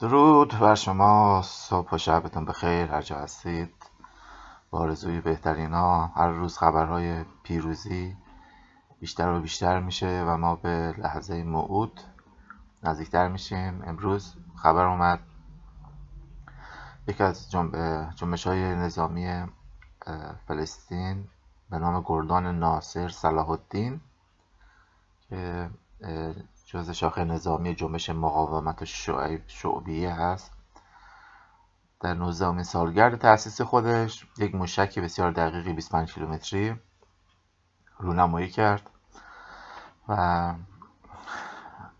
درود بر شما صبح و شبتون بخیر هر جا هستید با بهترین ها هر روز خبرهای پیروزی بیشتر و بیشتر میشه و ما به لحظه موعود نزدیکتر میشیم امروز خبر اومد یکی از جنبش های نظامی فلسطین به نام گردان ناصر صلاح الدین که جز شاخه نظامی جنبش مقاومت شعبیه هست در 19 سالگرد تأسیس خودش یک موشک بسیار دقیقی 25 کیلومتری رونمایی کرد و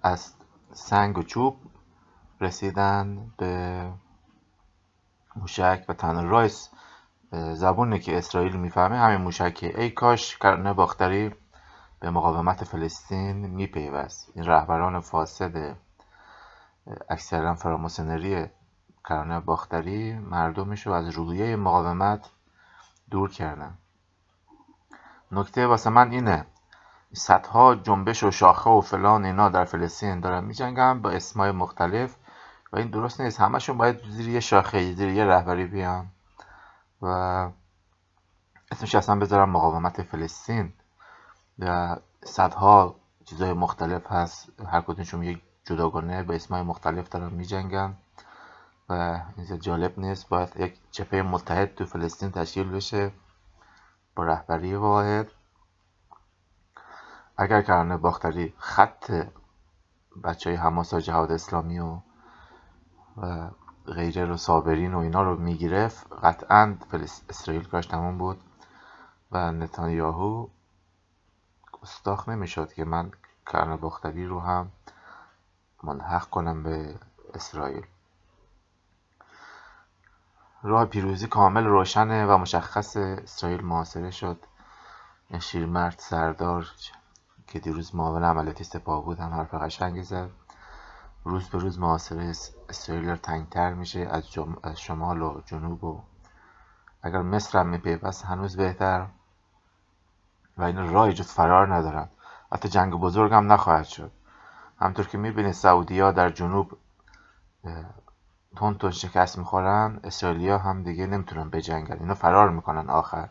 از سنگ و چوب رسیدن به موشک و تن رایس زبونه که اسرائیل میفهمه همین موشکه ای کاش کرنه باختری به مقاومت فلسطین میپیوست این رهبران فاسد اکثرا فراموسنری کرانه باختری مردمش رو از رویه مقاومت دور کردن نکته واسه من اینه صدها جنبش و شاخه و فلان اینا در فلسطین دارن میجنگن با اسمای مختلف و این درست نیست همشون باید زیر یه شاخه زیر یه رهبری بیان و اسمش اصلا بذارم مقاومت فلسطین و صدها چیزهای مختلف هست هر کدومشون یک جداگانه به اسمای مختلف دارن جنگن و این جالب نیست باید یک جبهه متحد تو فلسطین تشکیل بشه با رهبری واحد اگر کرانه باختری خط بچه های حماس و جهاد اسلامی و غیره رو صابرین و اینا رو میگرفت قطعا اسرائیل کاش تمام بود و نتانیاهو گستاخ نمیشد که من کرنبختگی رو هم منحق کنم به اسرائیل راه پیروزی کامل روشنه و مشخص اسرائیل محاصره شد شیرمرد سردار که دیروز معاون عملیاتی سپاه بود هم حرف قشنگی زد روز به روز محاصره اسرائیل تنگتر میشه از, از شمال و جنوب و اگر مصر هم میپیوست هنوز بهتر و اینا راهی جز فرار ندارن حتی جنگ بزرگ هم نخواهد شد همطور که میبینید ها در جنوب تون شکست میخورن اسرائیلیا هم دیگه نمیتونن بجنگن اینا فرار میکنن آخر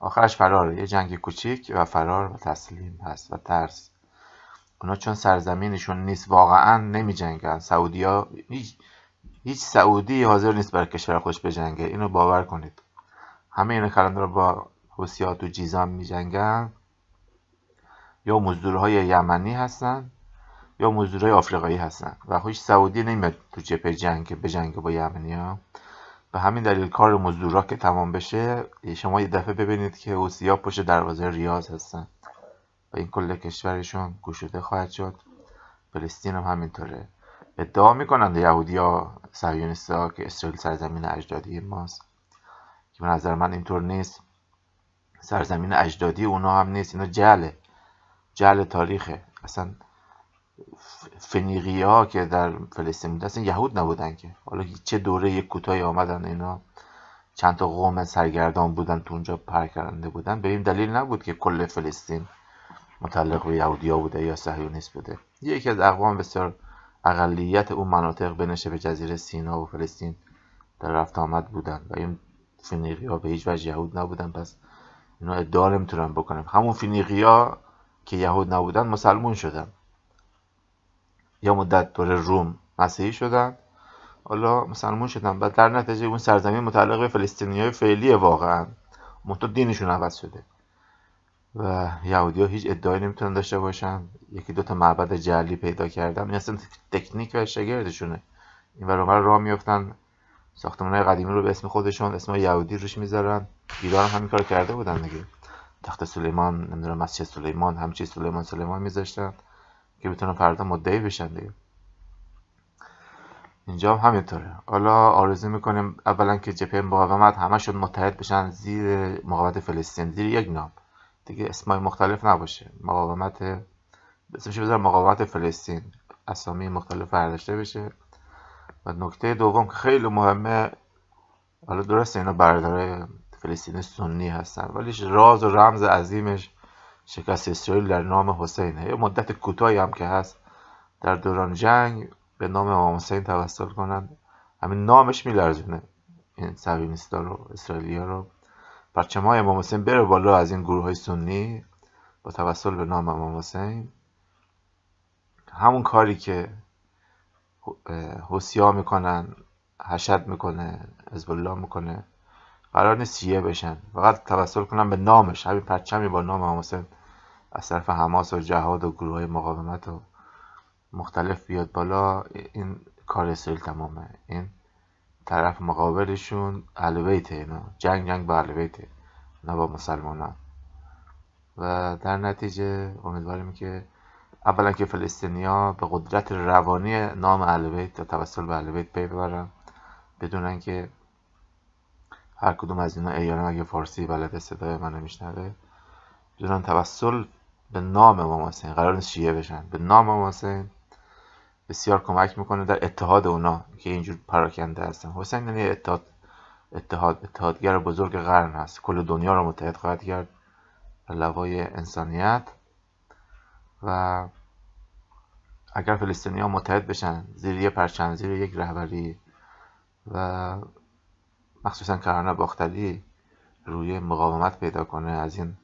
آخرش فرار. یه جنگ کوچیک و فرار و تسلیم هست و ترس اونا چون سرزمینشون نیست واقعا نمیجنگن سعودیا هیچ هیچ سعودی حاضر نیست برای کشور خودش بجنگه اینو باور کنید همه این کلمه رو با حوسیات تو جیزان می جنگن یا مزدورهای یمنی هستن یا مزدورهای آفریقایی هستن و هیچ سعودی نمیاد تو جبهه جنگ به جنگ با یمنی ها به همین دلیل کار مزدورا که تمام بشه شما یه دفعه ببینید که اوسیا پشت دروازه ریاض هستن و این کل کشورشون گشوده خواهد شد فلسطین هم همینطوره ادعا میکنند یهودی ها ها که اسرائیل سرزمین اجدادی ماست که به نظر من اینطور نیست سرزمین اجدادی اونا هم نیست اینا جله جل تاریخه اصلا فنیقی ها که در فلسطین بودن اصلا یهود نبودن که حالا چه دوره یک کوتاهی آمدن اینا چند تا قوم سرگردان بودن تو اونجا پرکرنده بودن به این دلیل نبود که کل فلسطین متعلق به یهودیا بوده یا صهیونیست بوده یکی از اقوام بسیار اقلیت اون مناطق بنشه به جزیره سینا و فلسطین در رفت آمد بودن و این فنیقی ها به هیچ وجه یهود نبودن پس اینا ادعا نمیتونن بکنن همون فینیقیا که یهود نبودن مسلمون شدن یا مدت دور روم مسیحی شدن حالا مسلمون شدن و در نتیجه اون سرزمین متعلق به فلسطینی های فعلی واقعا منتها دینشون عوض شده و یهودی ها هیچ ادعایی نمیتونن داشته باشن یکی دوتا معبد جلی پیدا کردن این اصلا تکنیک و شگردشونه این برابر راه میفتن ساختمان قدیمی رو به اسم خودشون اسم یهودی روش میذارن ایران هم همین کار کرده بودن دیگه تخت سلیمان نمیدونم مسجد سلیمان همچی سلیمان سلیمان میذاشتن که بتونن فردا مدعی بشن دیگه اینجا هم همینطوره حالا آرزو میکنیم اولا که جبهه مقاومت همشون متحد بشن زیر مقاومت فلسطین زیر یک نام دیگه اسمای مختلف نباشه مقاومت اسمش بذار مقاومت فلسطین اسامی مختلف برداشته بشه نکته دوم که خیلی مهمه حالا درست اینا برادرای فلسطین سنی هستن ولی راز و رمز عظیمش شکست اسرائیل در نام حسین یه مدت کوتاهی هم که هست در دوران جنگ به نام امام حسین توسل کنند همین نامش میلرزونه این صهیونیستا رو اسرائیلیا رو پرچم های امام حسین بره بالا از این گروه های سنی با توسل به نام امام حسین همون کاری که حسیا میکنن حشد میکنه حزب الله میکنه قرار نیست شیعه بشن فقط توسل کنن به نامش همین پرچمی با نام امام از طرف حماس و جهاد و گروه های مقاومت و مختلف بیاد بالا این کار اسرائیل تمامه این طرف مقابلشون الویته اینا جنگ جنگ با الویته نه با مسلمانان و در نتیجه امیدواریم که اولا که فلسطینیا به قدرت روانی نام اهل و توسل به اهل بیت پی ببرن بدونن که هر کدوم از اینا ایانم اگه فارسی بلد صدای منو میشنوه بدونن توسل به نام امام حسین قرار نیست شیعه بشن به نام امام حسین بسیار کمک میکنه در اتحاد اونا که اینجور پراکنده هستن حسین یعنی اتحاد اتحاد اتحادگر بزرگ قرن هست کل دنیا رو متحد خواهد کرد لوای انسانیت و اگر فلسطینی ها متحد بشن زیر یه پرچم زیر یک رهبری و مخصوصا کارنا باختری روی مقاومت پیدا کنه از این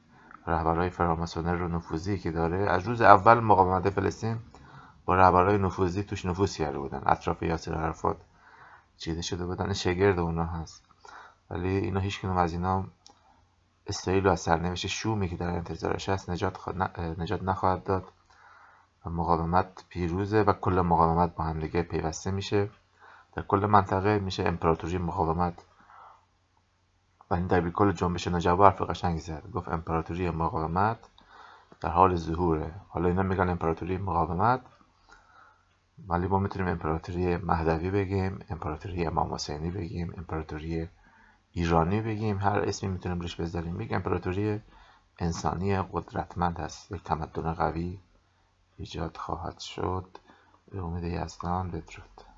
رهبرهای فراماسونر رو نفوذی که داره از روز اول مقاومت فلسطین با رهبرهای نفوذی توش نفوذ کرده بودن اطراف یاسر حرفات چیده شده بودن شگرد اونا هست ولی اینا هیچ از اینا اسرائیل و از سرنوشت شومی که در انتظارش هست نجات, نجات نخواهد داد و مقاومت پیروزه و کل مقاومت با همدیگه پیوسته میشه در کل منطقه میشه امپراتوری مقاومت و این در کل جنبش نجابه حرف قشنگ زد گفت امپراتوری مقاومت در حال ظهوره حالا اینا میگن امپراتوری مقاومت ولی ما میتونیم امپراتوری مهدوی بگیم امپراتوری امام حسینی بگیم امپراتوری ایرانی بگیم هر اسمی میتونیم روش بذاریم یک امپراتوری انسانی قدرتمند هست یک تمدن قوی ایجاد خواهد شد به امید یزدان بدرود